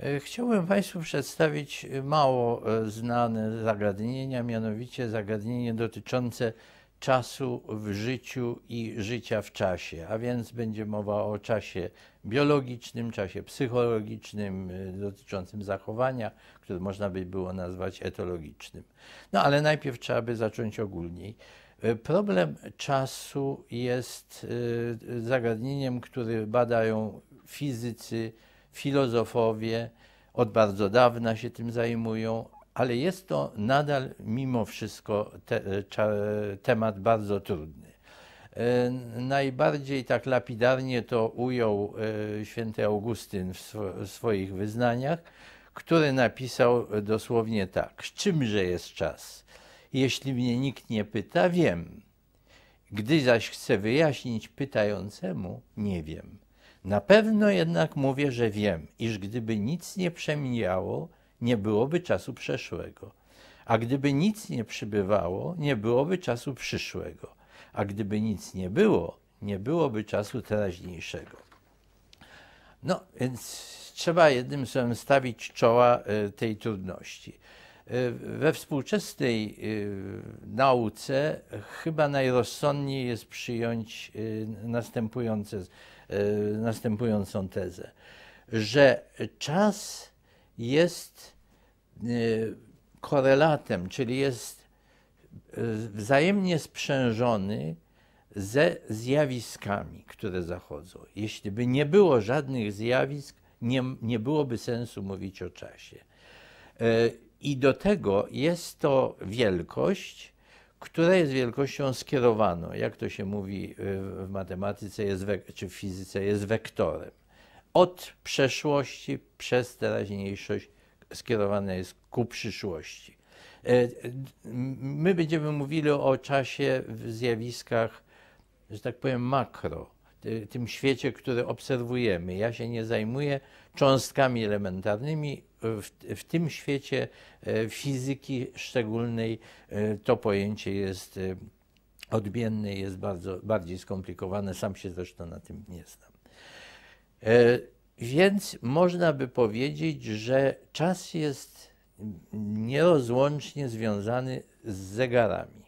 E, chciałbym Państwu przedstawić mało e, znane zagadnienia, mianowicie zagadnienie dotyczące czasu w życiu i życia w czasie, a więc będzie mowa o czasie biologicznym, czasie psychologicznym, e, dotyczącym zachowania, które można by było nazwać etologicznym. No ale najpierw trzeba by zacząć ogólniej. Problem czasu jest zagadnieniem, który badają fizycy, filozofowie od bardzo dawna się tym zajmują, ale jest to nadal mimo wszystko te, e, cza, e, temat bardzo trudny. E, najbardziej tak lapidarnie to ujął święty Augustyn w, sw w swoich wyznaniach, który napisał dosłownie tak: Czymże jest czas? Jeśli mnie nikt nie pyta, wiem. Gdy zaś chcę wyjaśnić pytającemu, nie wiem. Na pewno jednak mówię, że wiem, iż gdyby nic nie przemijało, nie byłoby czasu przeszłego. A gdyby nic nie przybywało, nie byłoby czasu przyszłego. A gdyby nic nie było, nie byłoby czasu teraźniejszego. No więc trzeba jednym słowem stawić czoła y, tej trudności. Y, we współczesnej y, nauce chyba najrozsądniej jest przyjąć następujące Y, następującą tezę, że czas jest y, korelatem, czyli jest y, wzajemnie sprzężony ze zjawiskami, które zachodzą. Jeśli by nie było żadnych zjawisk, nie, nie byłoby sensu mówić o czasie. I do tego jest to wielkość, która jest wielkością skierowaną, jak to się mówi y, w matematyce jest czy w fizyce, jest wektorem. Od przeszłości przez teraźniejszość skierowana jest ku przyszłości. E, my będziemy mówili o czasie w zjawiskach, że tak powiem, makro, tym świecie, który obserwujemy. Ja się nie zajmuję cząstkami elementarnymi, w, w tym świecie e, fizyki szczególnej e, to pojęcie jest e, odmienne, jest bardzo, bardziej skomplikowane. Sam się zresztą na tym nie znam. Więc można by powiedzieć, że czas jest nierozłącznie związany z zegarami.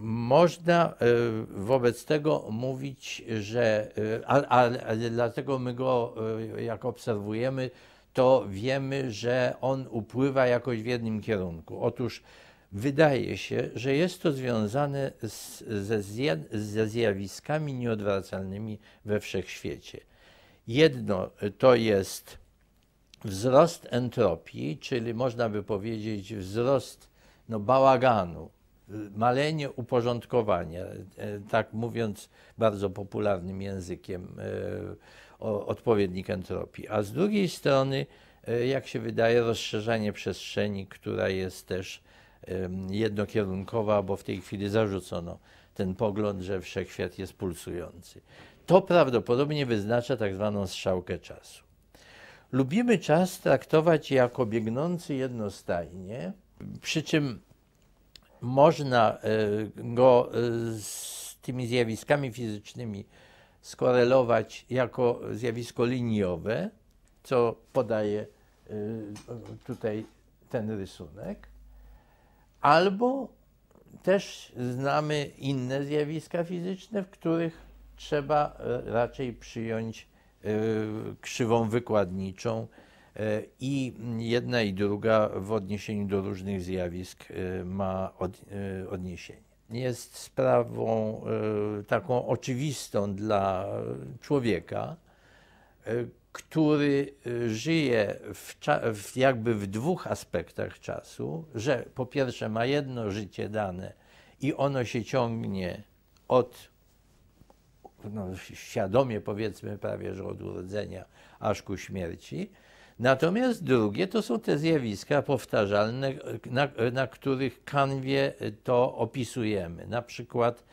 Można e, wobec tego mówić, że, ale dlatego my go, e, jak obserwujemy, to wiemy, że on upływa jakoś w jednym kierunku. Otóż wydaje się, że jest to związane z, ze, ze zjawiskami nieodwracalnymi we wszechświecie. Jedno to jest wzrost entropii, czyli można by powiedzieć wzrost no, bałaganu, malenie, uporządkowanie, e, tak mówiąc bardzo popularnym językiem, e, odpowiednik entropii. A z drugiej strony, e, jak się wydaje, rozszerzanie przestrzeni, która jest też jednokierunkowa, bo w tej chwili zarzucono ten pogląd, że wszechświat jest pulsujący. To prawdopodobnie wyznacza tak zwaną strzałkę czasu. Lubimy czas traktować jako biegnący jednostajnie, przy czym można e, go e, z tymi zjawiskami fizycznymi skorelować jako zjawisko liniowe, co podaje e, tutaj ten rysunek, albo też znamy inne zjawiska fizyczne, w których trzeba raczej przyjąć krzywą wykładniczą E, I jedna i druga w odniesieniu do różnych zjawisk e, ma e, odniesienie jest sprawą taką oczywistą dla człowieka, który żyje w, w, jakby w dwóch aspektach czasu, że po pierwsze ma jedno życie dane i ono się ciągnie od no, świadomie powiedzmy prawie, że od urodzenia aż ku śmierci, Natomiast drugie to są te zjawiska powtarzalne, na, na których kanwie to opisujemy. Na przykład,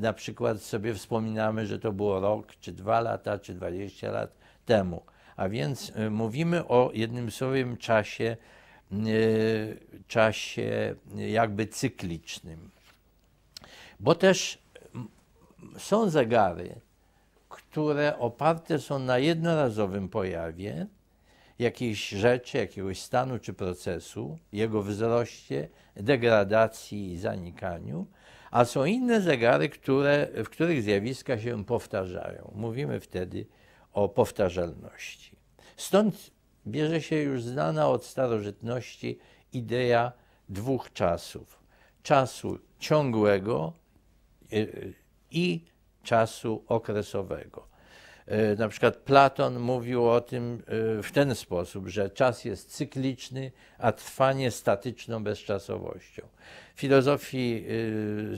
na przykład sobie wspominamy, że to było rok, czy dwa lata, czy dwadzieścia lat temu. A więc e, mówimy o jednym słowem czasie, e, czasie jakby cyklicznym. Bo też są zegary, które oparte są na jednorazowym pojawie, jakiejś rzeczy, jakiegoś stanu czy procesu, jego wzroście, degradacji i zanikaniu, a są inne zegary, które, w których zjawiska się powtarzają. Mówimy wtedy o powtarzalności. Stąd bierze się już znana od starożytności idea dwóch czasów: czasu ciągłego y, y, i czasu okresowego. E, na przykład Platon mówił o tym e, w ten sposób, że czas jest cykliczny, a trwanie statyczną bezczasowością. W filozofii e,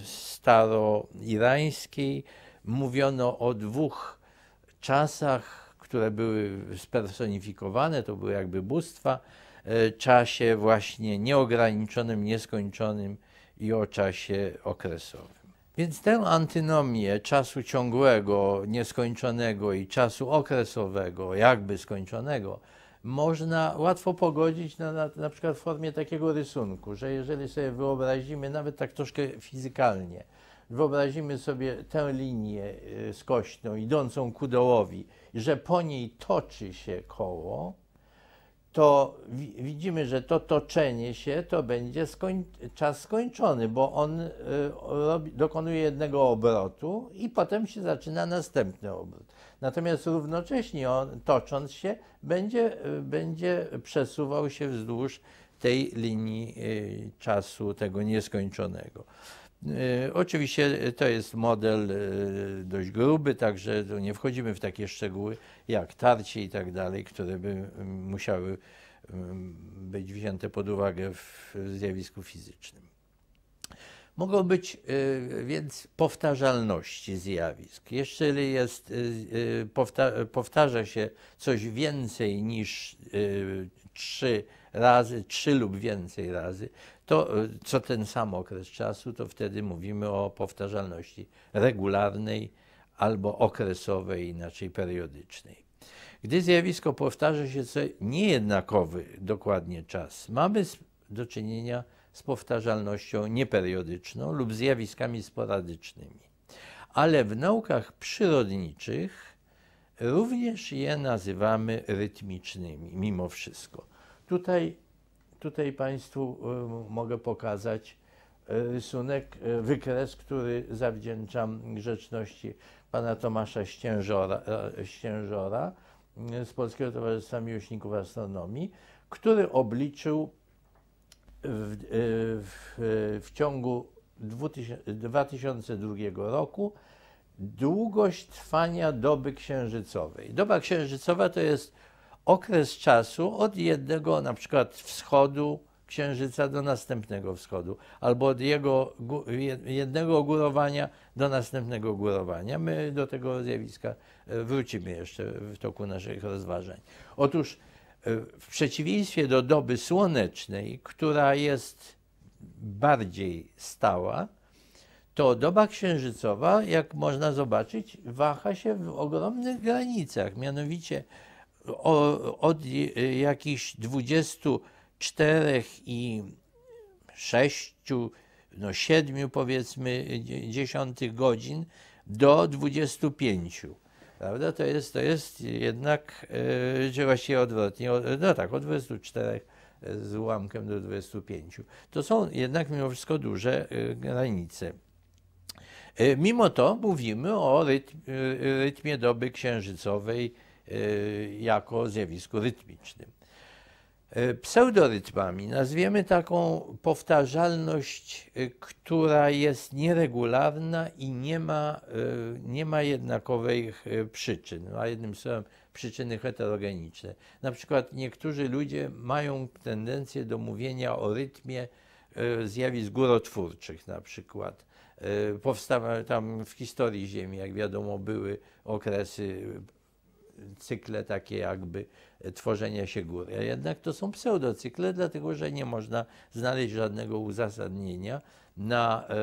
staroirańskiej mówiono o dwóch czasach, które były spersonifikowane, to były jakby bóstwa, czasie właśnie nieograniczonym, nieskończonym i o czasie okresowym. Więc tę antynomię czasu ciągłego, nieskończonego i czasu okresowego, jakby skończonego, można łatwo pogodzić na, na, na, przykład w formie takiego rysunku, że jeżeli sobie wyobrazimy, nawet tak troszkę fizykalnie, wyobrazimy sobie tę linię y, skośną idącą ku dołowi, że po niej toczy się koło, to widzimy, że to toczenie się to będzie skoń czas skończony, bo on y, robi, dokonuje jednego obrotu i potem się zaczyna następny obrót. Natomiast równocześnie on tocząc się będzie, będzie przesuwał się wzdłuż tej linii y, czasu tego nieskończonego. E, oczywiście e, to jest model e, dość gruby, także nie wchodzimy w takie szczegóły jak tarcie i tak dalej, które by musiały być wzięte pod uwagę w zjawisku fizycznym. Mogą być więc powtarzalności zjawisk. Jeżeli jest, powtarza się coś więcej niż trzy razy, trzy lub więcej razy, to y, co ten sam okres czasu, to wtedy mówimy o powtarzalności regularnej albo okresowej, inaczej periodycznej. Gdy zjawisko powtarza się co niejednakowy dokładnie czas, mamy do czynienia z powtarzalnością nieperiodyczną lub zjawiskami sporadycznymi. Ale w naukach przyrodniczych również je nazywamy rytmicznymi, mimo wszystko. Tutaj Tutaj Państwu y, mogę pokazać rysunek, y, wykres, który zawdzięczam grzeczności pana Tomasza Ściężora, y, z Polskiego Towarzystwa Miłośników Astronomii, który obliczył w, w, w ciągu 2002 roku długość trwania doby księżycowej. Doba księżycowa to jest okres czasu od jednego na przykład wschodu księżyca do następnego wschodu, albo od jego jednego górowania do następnego górowania. My do tego zjawiska e, wrócimy jeszcze w toku naszych rozważań. Otóż e, w przeciwieństwie do doby słonecznej, która jest bardziej stała, to doba księżycowa, jak można zobaczyć, waha się w ogromnych granicach. Mianowicie od jakichś 24 i 6, no 7 powiedzmy dziesiątych godzin do 25. Prawda? To jest, to jest jednak, e, że właściwie odwrotnie, no tak, od 24 z ułamkiem do 25. To są jednak mimo wszystko duże e, granice. E, mimo to mówimy o rytmie doby księżycowej, Y, jako zjawisku rytmicznym. Y, pseudorytmami nazwiemy taką powtarzalność, y, która jest nieregularna i nie ma, nie ma jednakowych przyczyn, a jednym słowem przyczyny heterogeniczne. Na przykład niektórzy ludzie mają tendencję do mówienia o rytmie zjawisk górotwórczych na przykład. Powstawały tam w historii Ziemi, jak wiadomo, były okresy cykle takie jakby e, tworzenia się gór. A jednak to są pseudocykle, dlatego że nie można znaleźć żadnego uzasadnienia na e,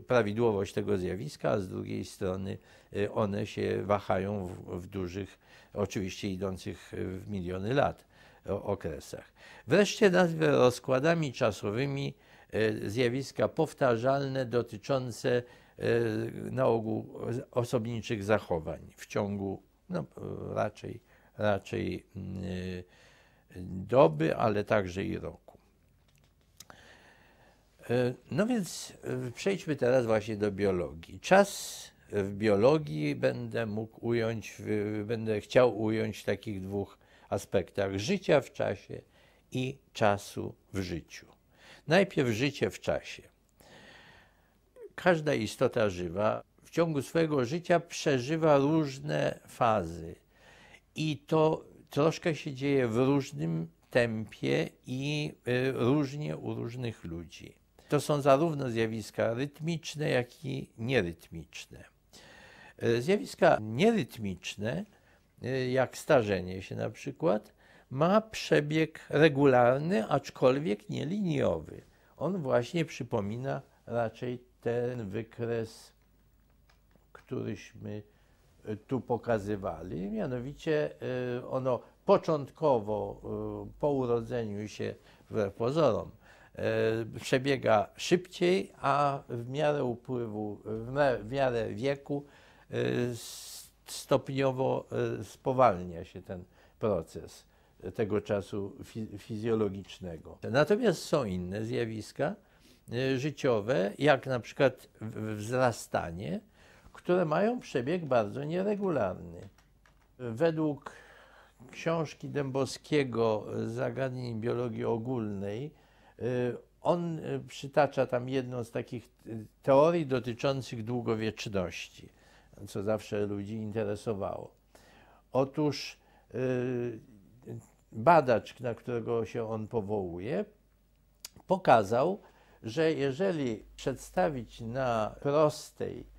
prawidłowość tego zjawiska, a z drugiej strony e, one się wahają w, w dużych, oczywiście idących w miliony lat okresach. Wreszcie nazwę rozkładami czasowymi zjawiska powtarzalne dotyczące na ogół osobniczych zachowań w ciągu no, raczej, raczej y, doby, ale także i roku. Y, no więc y, przejdźmy teraz właśnie do biologii. Czas w biologii będę mógł ująć, będę chciał ująć w takich dwóch aspektach: życia w czasie i czasu w życiu. Najpierw życie w czasie. Każda istota żywa ciągu swojego życia przeżywa różne fazy. I to troszkę się dzieje w różnym tempie i y, różnie u różnych ludzi. To są zarówno zjawiska rytmiczne, jak i nierytmiczne. Y, zjawiska nierytmiczne, y, jak starzenie się na przykład, ma przebieg regularny, aczkolwiek nieliniowy. On właśnie przypomina raczej ten wykres któryśmy e, tu pokazywali. Mianowicie e, ono początkowo e, po urodzeniu się wbrew pozorom przebiega szybciej, a w miarę upływu, w miarę wieku stopniowo spowalnia się ten proces tego czasu fizjologicznego. Natomiast są inne zjawiska życiowe, jak na przykład wzrastanie, które mają przebieg bardzo nieregularny. Według książki Dębowskiego Zagadnień Biologii Ogólnej y, on y, przytacza tam jedną z takich teorii dotyczących długowieczności, co zawsze ludzi interesowało. Otóż y, badacz, na którego się on powołuje, pokazał, że jeżeli przedstawić na prostej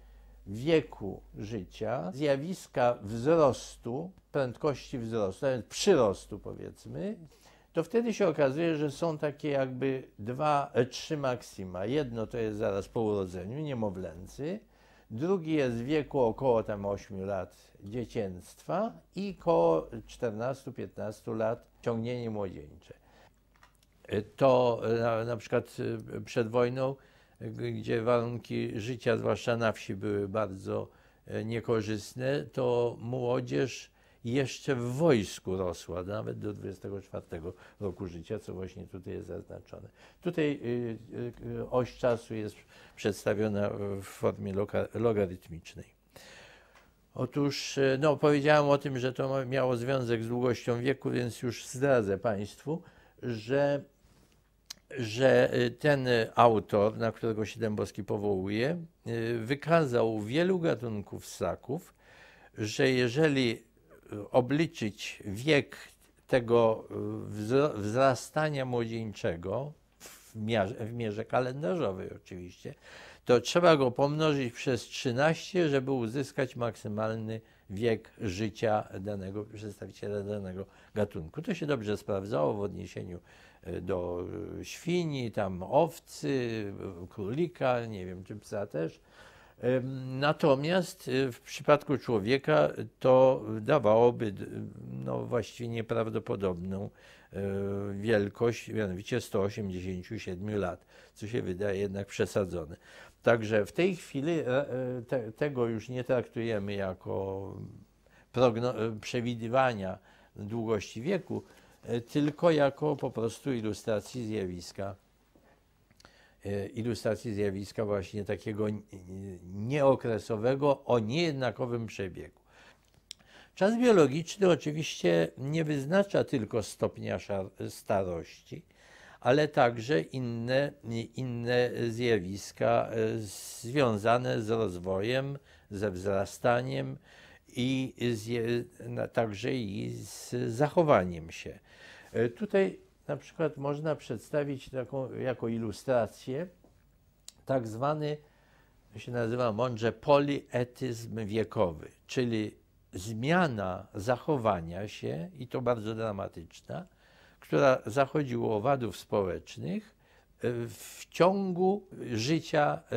wieku życia zjawiska wzrostu, prędkości wzrostu, nawet przyrostu powiedzmy, to wtedy się okazuje, że są takie jakby dwa, e, trzy maksima. Jedno to jest zaraz po urodzeniu, niemowlęcy, drugi jest w wieku około tam 8 lat dzieciństwa i koło 14-15 lat ciągnienie młodzieńcze. E, to e, na, na przykład przed wojną gdzie warunki życia, zwłaszcza na wsi, były bardzo e, niekorzystne, to młodzież jeszcze w wojsku rosła, nawet do 24 roku życia, co właśnie tutaj jest zaznaczone. Tutaj y, y, oś czasu jest przedstawiona w formie logarytmicznej. Otóż, e, no, powiedziałem o tym, że to miało związek z długością wieku, więc już zdradzę Państwu, że że y, ten y, autor, na którego się Dębowski powołuje, y, wykazał wielu gatunków ssaków, że jeżeli obliczyć wiek tego wzrastania młodzieńczego, w mierze, w mierze kalendarzowej oczywiście, to trzeba go pomnożyć przez 13, żeby uzyskać maksymalny wiek życia danego przedstawiciela danego gatunku. To się dobrze sprawdzało w odniesieniu do świni, tam owcy, królika, nie wiem czy psa też. Natomiast e, w przypadku człowieka to dawałoby no, właściwie nieprawdopodobną e, wielkość, mianowicie 187 lat, co się wydaje jednak przesadzone. Także w tej chwili e, te, tego już nie traktujemy jako progno- przewidywania długości wieku, E, tylko jako po prostu ilustracji zjawiska, e, ilustracji zjawiska właśnie takiego nieokresowego o niejednakowym przebiegu. Czas biologiczny oczywiście nie wyznacza tylko stopnia starości, ale także inne, inne zjawiska e, związane z rozwojem, ze wzrastaniem, i z, także i z zachowaniem się. E, tutaj na przykład można przedstawić taką, jako ilustrację tak zwany, to się nazywa mądrze, polietyzm wiekowy, czyli zmiana zachowania się, i to bardzo dramatyczna, która zachodziła u owadów społecznych e, w ciągu życia e,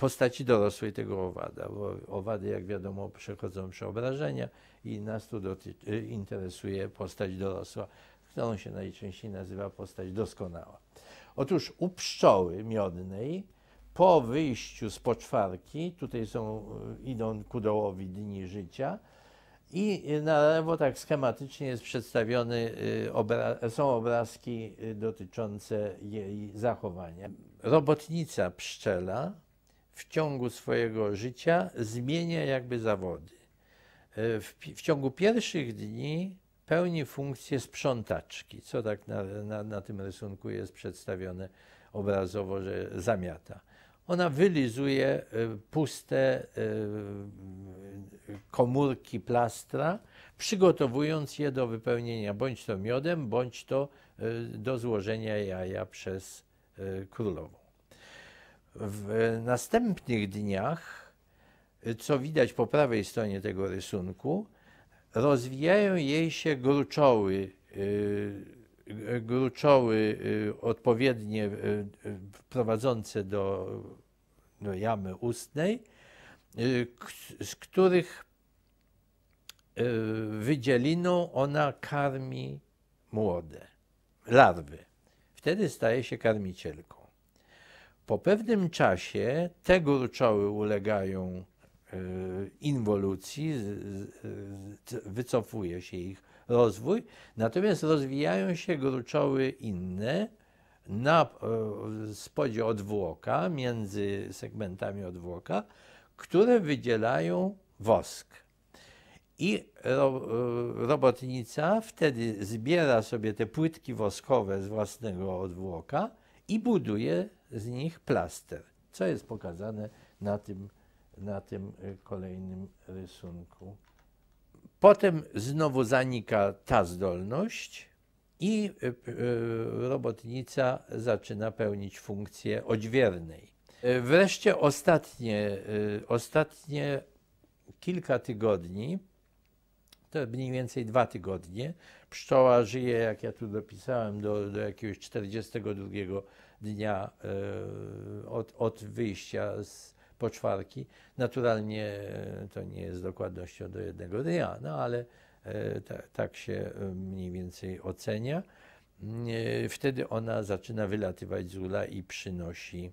postaci dorosłej tego owada, bo owady, jak wiadomo, przechodzą przeobrażenia i nas tu dotyczy, interesuje postać dorosła, którą się najczęściej nazywa postać doskonała. Otóż u pszczoły miodnej po wyjściu z poczwarki, tutaj są, y, idą ku dołowi dni życia, i na lewo tak schematycznie jest przedstawiony, y, obra są obrazki y, dotyczące jej zachowania. Robotnica pszczela w ciągu swojego życia zmienia jakby zawody. E, w, w ciągu pierwszych dni pełni funkcję sprzątaczki, co tak na, na, na tym rysunku jest przedstawione obrazowo, że zamiata. Ona wylizuje e, puste e, komórki plastra, przygotowując je do wypełnienia bądź to miodem, bądź to do złożenia jaja przez królową. W następnych dniach, co widać po prawej stronie tego rysunku, rozwijają jej się gruczoły, y, gruczoły y, odpowiednie y, prowadzące do, do jamy ustnej, z których wydzieliną ona karmi młode, larwy. Wtedy staje się karmicielką. Po pewnym czasie te gruczoły ulegają y, inwolucji, wycofuje się ich rozwój, natomiast rozwijają się gruczoły inne na e, spodzie odwłoka, między segmentami odwłoka, które wydzielają wosk. I ro, e, robotnica wtedy zbiera sobie te płytki woskowe z własnego odwłoka i buduje z nich plaster, co jest pokazane na tym, na tym e, kolejnym rysunku. Potem znowu zanika ta zdolność i e, e, robotnica zaczyna pełnić funkcję odźwiernej. Wreszcie ostatnie, ostatnie kilka tygodni, to mniej więcej dwa tygodnie, pszczoła żyje, jak ja tu dopisałem, do, do jakiegoś 42 dnia e, od, od wyjścia z poczwarki. Naturalnie e, to nie jest dokładnością do jednego dnia, no ale e, ta, tak się mniej więcej ocenia. Wtedy ona zaczyna wylatywać z ula i przynosi,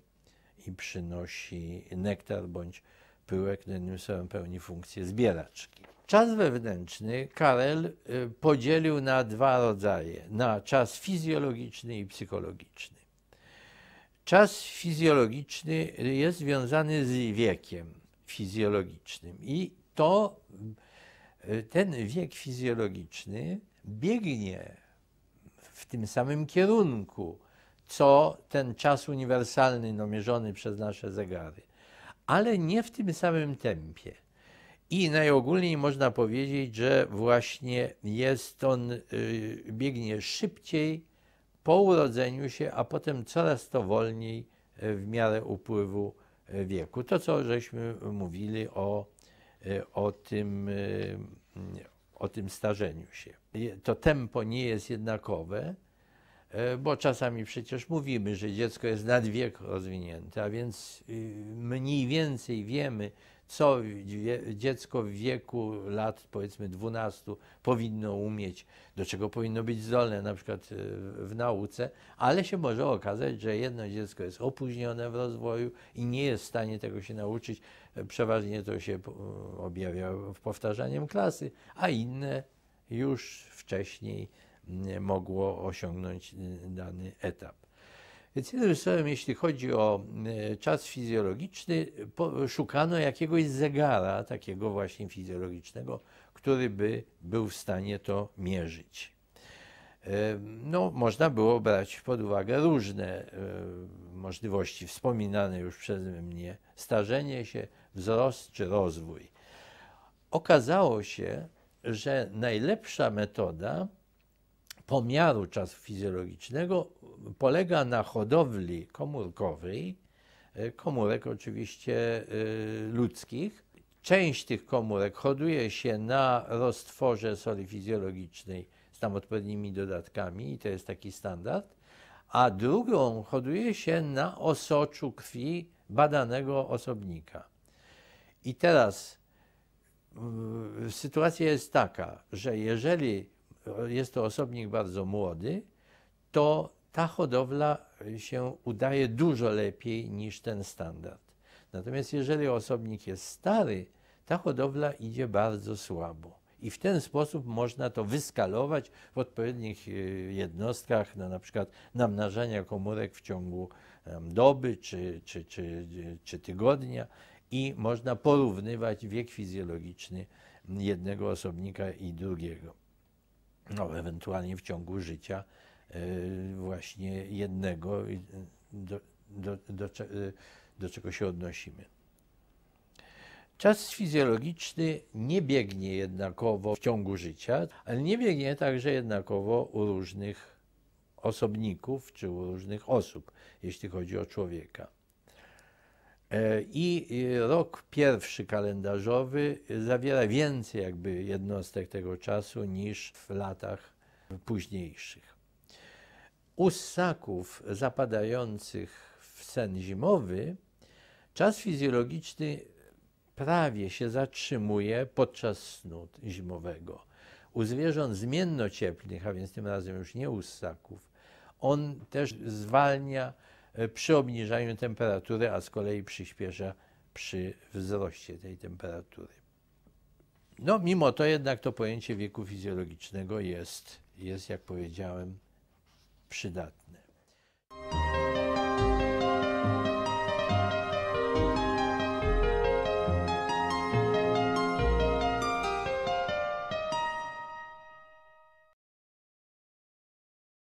i przynosi nektar bądź pyłek, Nenuseum pełni funkcję zbieraczki. Czas wewnętrzny Karel podzielił na dwa rodzaje, na czas fizjologiczny i psychologiczny. Czas fizjologiczny jest związany z wiekiem fizjologicznym i to ten wiek fizjologiczny biegnie w tym samym kierunku, co ten czas uniwersalny no, mierzony przez nasze zegary, ale nie w tym samym tempie. I najogólniej można powiedzieć, że właśnie jest on, y, biegnie szybciej po urodzeniu się, a potem coraz to wolniej e, w miarę upływu e, wieku. To, co żeśmy mówili o, e, o, tym, mm, o tym starzeniu się. To tempo nie jest jednakowe, bo czasami przecież mówimy, że dziecko jest nad wiek rozwinięte, a więc y, mniej więcej wiemy, co dziecko w wieku lat powiedzmy 12 powinno umieć, do czego powinno być zdolne na przykład e, w nauce, ale się może okazać, że jedno dziecko jest opóźnione w rozwoju i nie jest w stanie tego się nauczyć. E, przeważnie to się e, objawia powtarzaniem klasy, a inne już wcześniej mogło osiągnąć dany etap. Więc jednym słowem, jeśli chodzi o e, czas fizjologiczny, szukano jakiegoś zegara, takiego właśnie fizjologicznego, który by był w stanie to mierzyć. E, no, można było brać pod uwagę różne e, możliwości, wspominane już przeze mnie starzenie się, wzrost czy rozwój. Okazało się, że najlepsza metoda pomiaru czasu fizjologicznego polega na hodowli komórkowej, e, komórek oczywiście e, ludzkich. Część tych komórek hoduje się na roztworze soli fizjologicznej z tam odpowiednimi dodatkami i to jest taki standard, a drugą hoduje się na osoczu krwi badanego osobnika. I teraz sytuacja jest taka, że jeżeli jest to osobnik bardzo młody, to ta hodowla się udaje dużo lepiej niż ten standard. Natomiast jeżeli osobnik jest stary, ta hodowla idzie bardzo słabo. I w ten sposób można to wyskalować w odpowiednich y, jednostkach, na przykład namnażania komórek w ciągu doby czy, czy, czy, czy tygodnia i można porównywać wiek fizjologiczny jednego osobnika i drugiego no, ewentualnie w ciągu życia e, właśnie jednego, e, do, do, do, e, do czego się odnosimy. Czas fizjologiczny nie biegnie jednakowo w ciągu życia, ale nie biegnie także jednakowo u różnych osobników czy u różnych osób, jeśli chodzi o człowieka. E, I rok pierwszy kalendarzowy zawiera więcej jakby jednostek tego czasu niż w latach późniejszych. U ssaków zapadających w sen zimowy czas fizjologiczny prawie się zatrzymuje podczas snu zimowego. U zwierząt zmiennocieplnych, a więc tym razem już nie u ssaków, on też zwalnia E, przy obniżaniu temperatury, a z kolei przyspiesza przy wzroście tej temperatury. No, mimo to jednak to pojęcie wieku fizjologicznego jest, jest jak powiedziałem, przydatne.